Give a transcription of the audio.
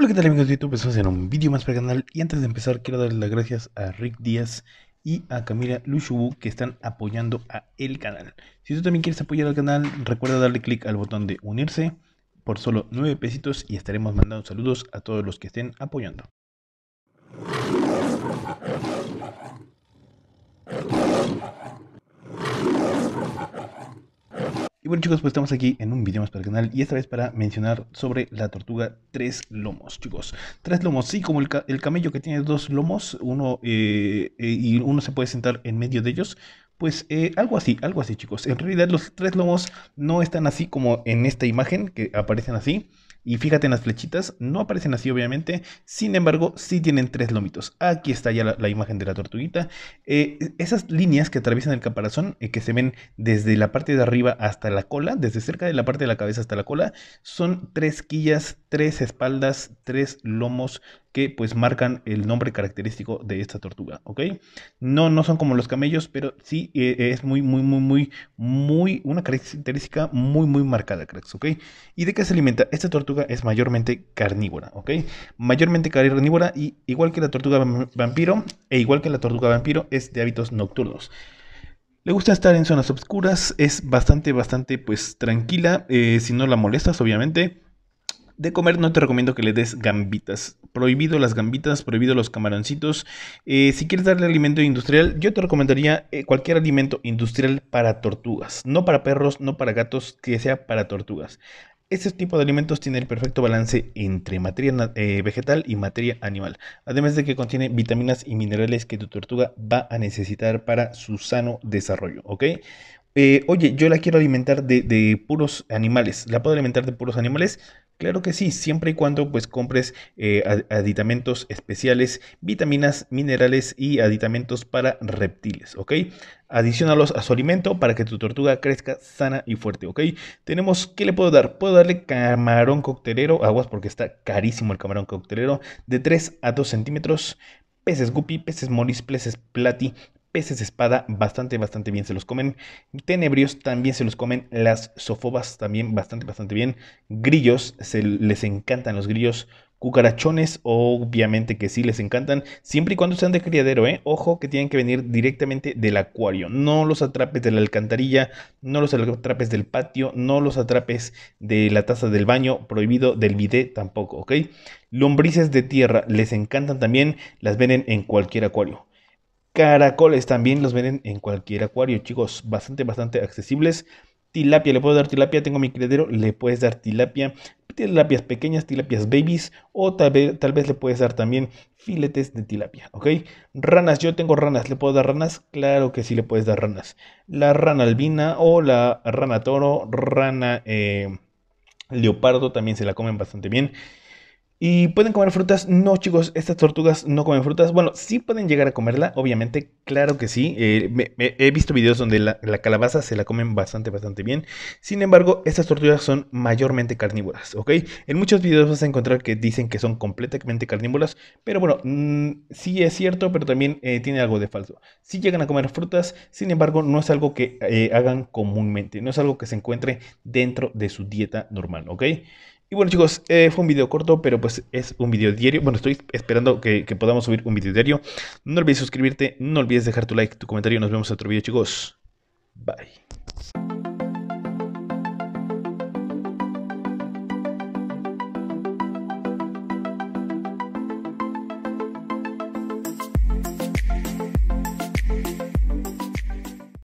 Hola, ¿qué tal amigos de YouTube? a en un vídeo más para el canal y antes de empezar quiero dar las gracias a Rick Díaz y a Camila Lushubu que están apoyando a el canal. Si tú también quieres apoyar al canal, recuerda darle clic al botón de unirse por solo 9 pesitos y estaremos mandando saludos a todos los que estén apoyando bueno chicos, pues estamos aquí en un video más para el canal y esta vez para mencionar sobre la tortuga tres lomos, chicos. Tres lomos, sí, como el, camello que tiene dos lomos, uno eh, eh, y uno se puede sentar en medio de ellos, pues eh, algo así, algo así chicos. En realidad los tres lomos no están así como en esta imagen que aparecen así, y fíjate en las flechitas, no aparecen así obviamente, sin embargo sí tienen tres lomitos. Aquí está ya la, imagen de la tortuguita. Eh, esas líneas que atraviesan el caparazón, y eh, que se ven desde la parte de arriba hasta la cola, desde cerca de la parte de la cabeza hasta la cola, son tres quillas, tres espaldas, tres lomos, que pues marcan el nombre característico de esta tortuga, ¿ok? No, no son como los camellos, pero sí eh, eh, es muy, muy, muy, muy, muy, una característica muy, muy marcada, cracks, ¿ok? ¿Y de qué se alimenta? Esta tortuga es mayormente carnívora, ¿ok? Mayormente carnívora y igual que la tortuga vampiro, e igual que la tortuga vampiro, es de hábitos nocturnos. Le gusta estar en zonas oscuras, es bastante, bastante pues tranquila, eh, si no la molestas obviamente. De comer no te recomiendo que le des gambitas prohibido las gambitas, prohibido los camaroncitos. Eh, si quieres darle alimento industrial, yo te recomendaría eh, cualquier alimento industrial para tortugas. No para perros, no para gatos, que sea para tortugas. Este tipo de alimentos tiene el perfecto balance entre materia eh, vegetal y materia animal, además de que contiene vitaminas y minerales que tu tortuga va a necesitar para su sano desarrollo, ¿ok? oye, yo la quiero alimentar de, de, puros animales, la puedo alimentar de puros animales, Claro que sí, siempre y cuando pues compres eh, aditamentos especiales, vitaminas, minerales y aditamentos para reptiles, ¿ok? Adicionalos a su alimento para que tu tortuga crezca sana y fuerte, ¿ok? Tenemos, ¿qué le puedo dar? Puedo darle camarón coctelero, aguas porque está carísimo el camarón coctelero, de 3 a 2 centímetros, peces guppy, peces moris, peces plati, peces espada bastante, bastante bien se los comen. Tenebrios también se los comen. Las sofobas también bastante, bastante bien. Grillos, se les encantan los grillos. Cucarachones, obviamente que sí, les encantan. Siempre y cuando sean de criadero, ¿eh? Ojo que tienen que venir directamente del acuario. No los atrapes de la alcantarilla, no los atrapes del patio, no los atrapes de la taza del baño, prohibido del bidet tampoco, ¿ok? Lombrices de tierra, les encantan también, las venden en cualquier acuario. Caracoles también los venden en cualquier acuario, chicos. Bastante, bastante accesibles. Tilapia, le puedo dar tilapia, tengo mi criadero, le puedes dar tilapia. Tilapias pequeñas, tilapias babies. O tal vez, tal vez le puedes dar también filetes de tilapia, ¿ok? Ranas, yo tengo ranas, ¿le puedo dar ranas? Claro que sí le puedes dar ranas. La rana albina o la rana toro, rana eh, leopardo, también se la comen bastante bien. ¿Y pueden comer frutas? No, chicos, estas tortugas no comen frutas. Bueno, sí pueden llegar a comerla, obviamente, claro que sí. Eh, he visto videos donde la, calabaza se la comen bastante, bastante bien. Sin embargo, estas tortugas son mayormente carnívoras, ¿ok? En muchos videos vas a encontrar que dicen que son completamente carnívoras, pero bueno, mm, sí es cierto, pero también eh, tiene algo de falso. Sí llegan a comer frutas, sin embargo, no es algo que eh, hagan comúnmente, no es algo que se encuentre dentro de su dieta normal, ¿ok? Y bueno chicos, eh, fue un video corto, pero pues es un video diario. Bueno, estoy esperando que, que podamos subir un video diario. No olvides suscribirte, no olvides dejar tu like, tu comentario. Nos vemos en otro video chicos. Bye.